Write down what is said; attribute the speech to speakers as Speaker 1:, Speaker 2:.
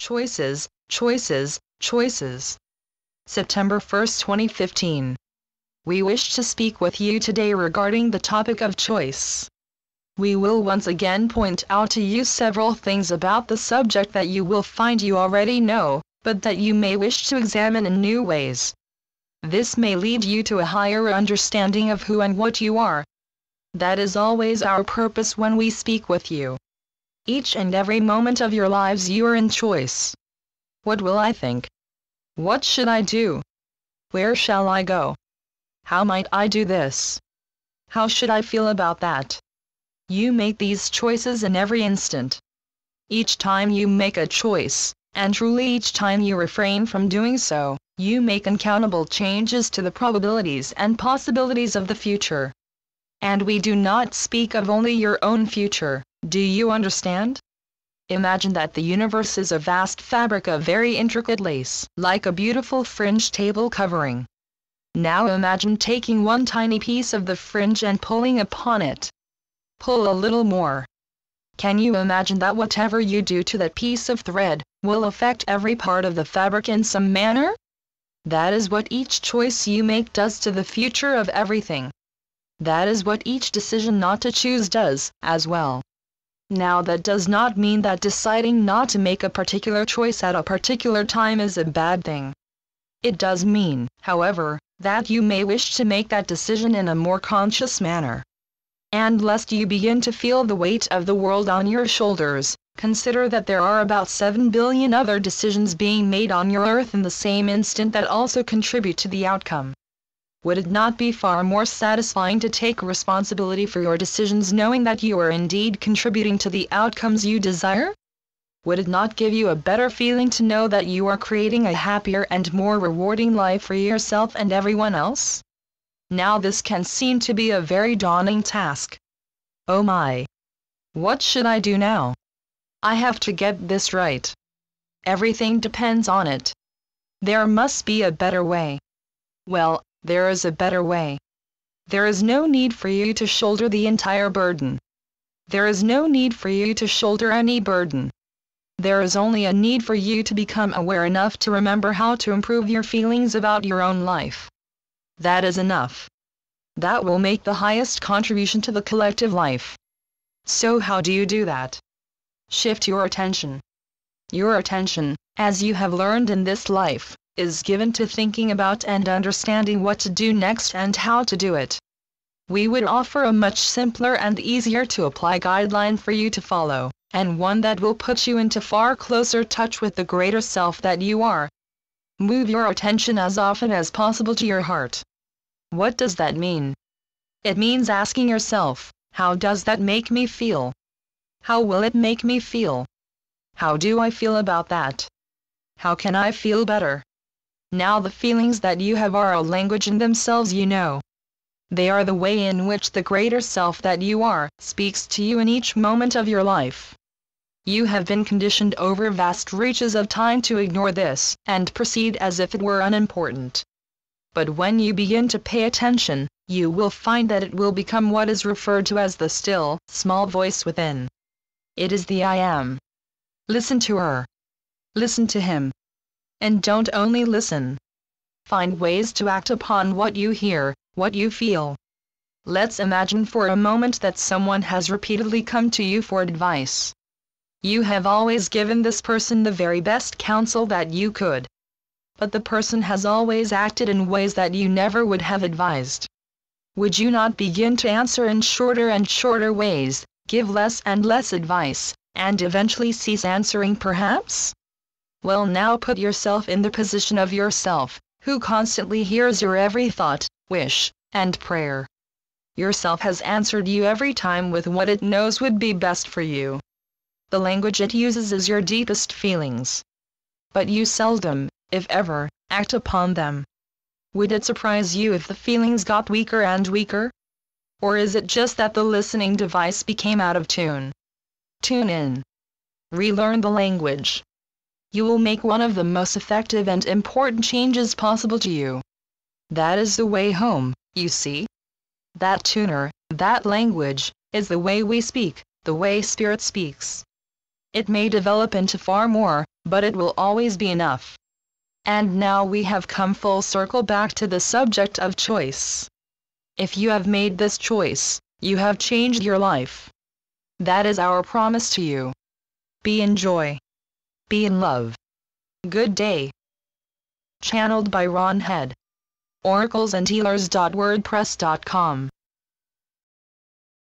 Speaker 1: Choices, choices, choices. September 1, 2015. We wish to speak with you today regarding the topic of choice. We will once again point out to you several things about the subject that you will find you already know, but that you may wish to examine in new ways. This may lead you to a higher understanding of who and what you are. That is always our purpose when we speak with you. Each and every moment of your lives you are in choice. What will I think? What should I do? Where shall I go? How might I do this? How should I feel about that? You make these choices in every instant. Each time you make a choice, and truly each time you refrain from doing so, you make uncountable changes to the probabilities and possibilities of the future. And we do not speak of only your own future, do you understand? Imagine that the universe is a vast fabric of very intricate lace, like a beautiful fringe table covering. Now imagine taking one tiny piece of the fringe and pulling upon it. Pull a little more. Can you imagine that whatever you do to that piece of thread, will affect every part of the fabric in some manner? That is what each choice you make does to the future of everything. That is what each decision not to choose does, as well. Now, that does not mean that deciding not to make a particular choice at a particular time is a bad thing. It does mean, however, that you may wish to make that decision in a more conscious manner. And lest you begin to feel the weight of the world on your shoulders, consider that there are about 7 billion other decisions being made on your earth in the same instant that also contribute to the outcome. Would it not be far more satisfying to take responsibility for your decisions knowing that you are indeed contributing to the outcomes you desire? Would it not give you a better feeling to know that you are creating a happier and more rewarding life for yourself and everyone else? Now this can seem to be a very daunting task. Oh my. What should I do now? I have to get this right. Everything depends on it. There must be a better way. Well, there is a better way. There is no need for you to shoulder the entire burden. There is no need for you to shoulder any burden. There is only a need for you to become aware enough to remember how to improve your feelings about your own life. That is enough. That will make the highest contribution to the collective life. So how do you do that? Shift your attention. Your attention, as you have learned in this life, is given to thinking about and understanding what to do next and how to do it. We would offer a much simpler and easier to apply guideline for you to follow, and one that will put you into far closer touch with the greater self that you are. Move your attention as often as possible to your heart. What does that mean? It means asking yourself, how does that make me feel? How will it make me feel? How do I feel about that? How can I feel better? Now the feelings that you have are a language in themselves you know. They are the way in which the greater self that you are speaks to you in each moment of your life. You have been conditioned over vast reaches of time to ignore this and proceed as if it were unimportant. But when you begin to pay attention, you will find that it will become what is referred to as the still, small voice within. It is the I am. Listen to her. Listen to him and don't only listen. Find ways to act upon what you hear, what you feel. Let's imagine for a moment that someone has repeatedly come to you for advice. You have always given this person the very best counsel that you could. But the person has always acted in ways that you never would have advised. Would you not begin to answer in shorter and shorter ways, give less and less advice, and eventually cease answering perhaps? Well now put yourself in the position of yourself, who constantly hears your every thought, wish, and prayer. Yourself has answered you every time with what it knows would be best for you. The language it uses is your deepest feelings. But you seldom, if ever, act upon them. Would it surprise you if the feelings got weaker and weaker? Or is it just that the listening device became out of tune? Tune in. Relearn the language you will make one of the most effective and important changes possible to you. That is the way home, you see. That tuner, that language, is the way we speak, the way spirit speaks. It may develop into far more, but it will always be enough. And now we have come full circle back to the subject of choice. If you have made this choice, you have changed your life. That is our promise to you. Be in joy. Be in Love. Good Day. Channeled by Ron Head. Oracles and Healers.wordpress.com